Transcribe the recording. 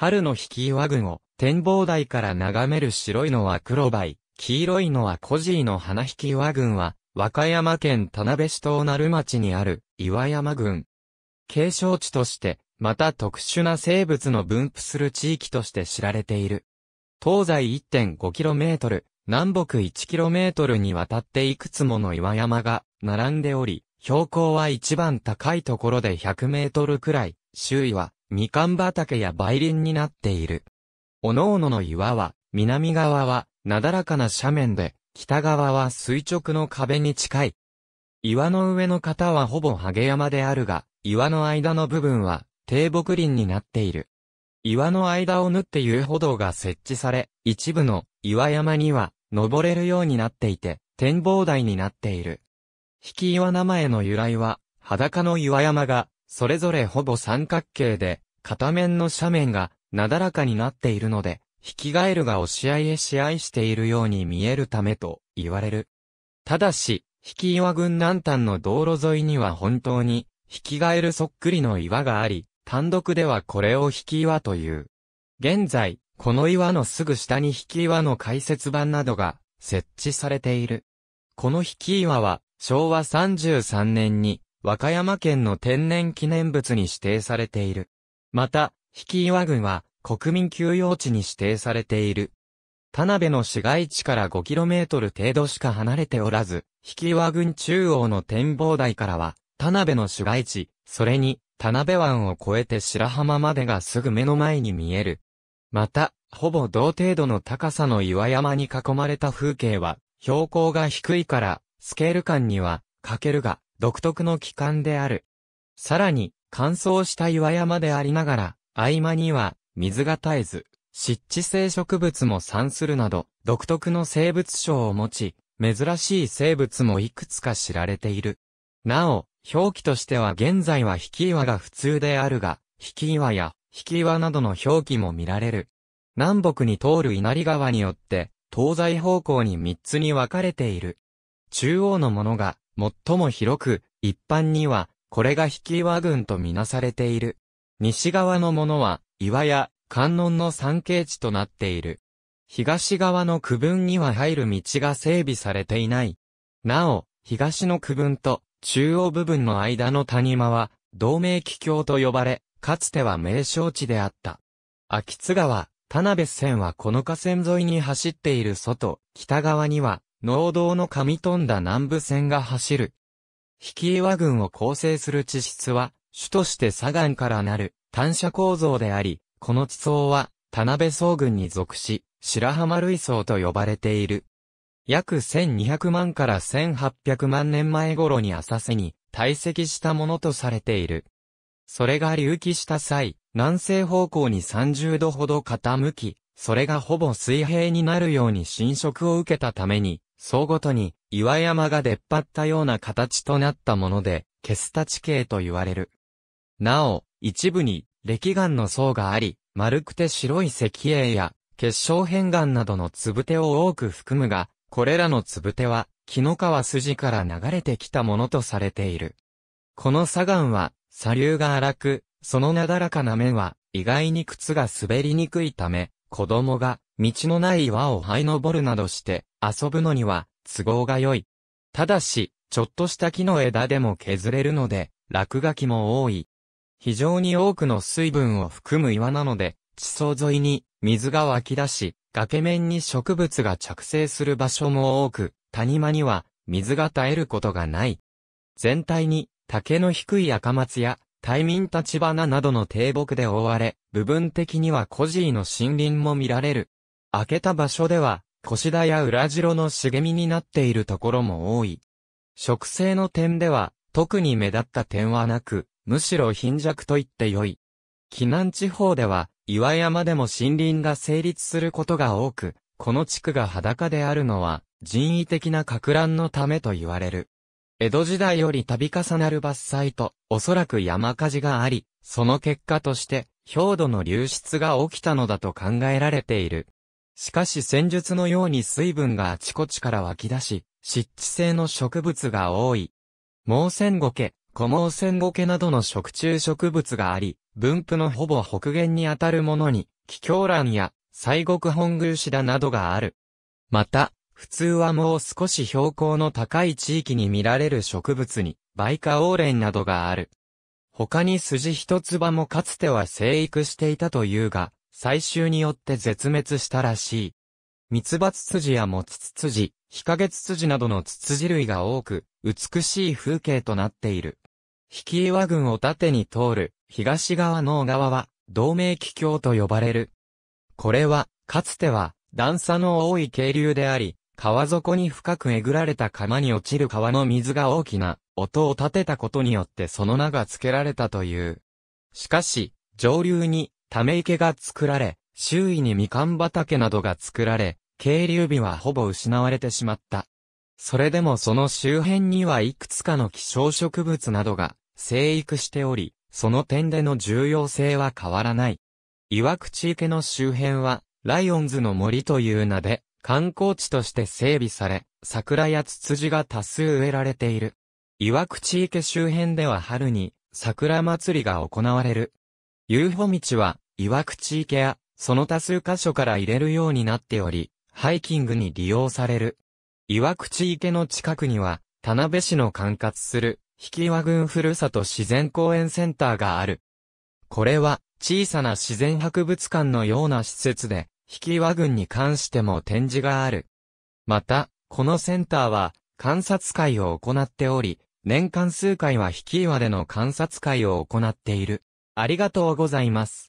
春の引岩群を展望台から眺める白いのは黒梅、黄色いのは小爺の花引岩群は、和歌山県田辺市東鳴町にある岩山群。継承地として、また特殊な生物の分布する地域として知られている。東西 1.5km、南北 1km にわたっていくつもの岩山が並んでおり、標高は一番高いところで 100m くらい、周囲はみかん畑や梅林になっている。おのおのの岩は、南側は、なだらかな斜面で、北側は垂直の壁に近い。岩の上の方はほぼハゲ山であるが、岩の間の部分は、低木林になっている。岩の間を縫って遊歩道が設置され、一部の岩山には、登れるようになっていて、展望台になっている。引き岩名前の由来は、裸の岩山がそれぞれほぼ三角形で、片面の斜面がなだらかになっているので、引きガエルが押し合いへ試合しているように見えるためと言われる。ただし、引き岩群南端の道路沿いには本当に、引きガエルそっくりの岩があり、単独ではこれを引き岩という。現在、この岩のすぐ下に引き岩の解説板などが設置されている。この引き岩は、昭和33年に、和歌山県の天然記念物に指定されている。また、引岩郡は国民休養地に指定されている。田辺の市街地から 5km 程度しか離れておらず、引岩郡中央の展望台からは、田辺の市街地、それに、田辺湾を越えて白浜までがすぐ目の前に見える。また、ほぼ同程度の高さの岩山に囲まれた風景は、標高が低いから、スケール感には、欠けるが、独特の器官である。さらに、乾燥した岩山でありながら、合間には、水が絶えず、湿地性植物も産するなど、独特の生物賞を持ち、珍しい生物もいくつか知られている。なお、表記としては現在は引き岩が普通であるが、引き岩や引き岩などの表記も見られる。南北に通る稲荷川によって、東西方向に3つに分かれている。中央のものが最も広く、一般には、これが引き岩群とみなされている。西側のものは、岩や観音の山景地となっている。東側の区分には入る道が整備されていない。なお、東の区分と中央部分の間の谷間は、同盟気境と呼ばれ、かつては名称地であった。秋津川、田辺線はこの河川沿いに走っている外、北側には農道の噛み飛んだ南部線が走る。引岩群を構成する地質は、主として砂岩からなる単車構造であり、この地層は田辺総群に属し、白浜類層と呼ばれている。約1200万から1800万年前頃に浅瀬に堆積したものとされている。それが隆起した際、南西方向に30度ほど傾き、それがほぼ水平になるように侵食を受けたために、層ごとに岩山が出っ張ったような形となったもので、ケスタ地形と言われる。なお、一部に歴岩の層があり、丸くて白い石英や結晶片岩などの粒手を多く含むが、これらの粒手は、木の川筋から流れてきたものとされている。この砂岩は、砂流が荒く、そのなだらかな面は、意外に靴が滑りにくいため、子供が、道のない岩を這い登るなどして、遊ぶのには都合が良い。ただし、ちょっとした木の枝でも削れるので、落書きも多い。非常に多くの水分を含む岩なので、地層沿いに水が湧き出し、崖面に植物が着生する場所も多く、谷間には水が絶えることがない。全体に竹の低い赤松や、大民立花などの低木で覆われ、部分的には孤児の森林も見られる。開けた場所では、腰田や裏白の茂みになっているところも多い。植生の点では、特に目立った点はなく、むしろ貧弱と言って良い。避難地方では、岩山でも森林が成立することが多く、この地区が裸であるのは、人為的な格乱のためと言われる。江戸時代より度重なる伐採と、おそらく山火事があり、その結果として、氷土の流出が起きたのだと考えられている。しかし戦術のように水分があちこちから湧き出し、湿地性の植物が多い。毛戦ゴケ、小毛戦ゴケなどの食虫植物があり、分布のほぼ北限にあたるものに、気境蘭や、西国本宮シダなどがある。また、普通はもう少し標高の高い地域に見られる植物に、バイカオーレンなどがある。他に筋一つ葉もかつては生育していたというが、最終によって絶滅したらしい。蜜ツバツツジやモツツツジ、ヒカゲツツジなどのツツジ類が多く、美しい風景となっている。引き岩群を縦に通る、東側の川は、同盟気境と呼ばれる。これは、かつては、段差の多い渓流であり、川底に深くえぐられた釜に落ちる川の水が大きな音を立てたことによってその名が付けられたという。しかし、上流にため池が作られ、周囲にみかん畑などが作られ、渓流美はほぼ失われてしまった。それでもその周辺にはいくつかの希少植物などが生育しており、その点での重要性は変わらない。岩口池の周辺は、ライオンズの森という名で、観光地として整備され、桜やツツジが多数植えられている。岩口池周辺では春に、桜祭りが行われる。遊歩道は、岩口池や、その多数箇所から入れるようになっており、ハイキングに利用される。岩口池の近くには、田辺市の管轄する、引岩郡ふるさと自然公園センターがある。これは、小さな自然博物館のような施設で、引岩郡に関しても展示がある。また、このセンターは、観察会を行っており、年間数回は引岩での観察会を行っている。ありがとうございます。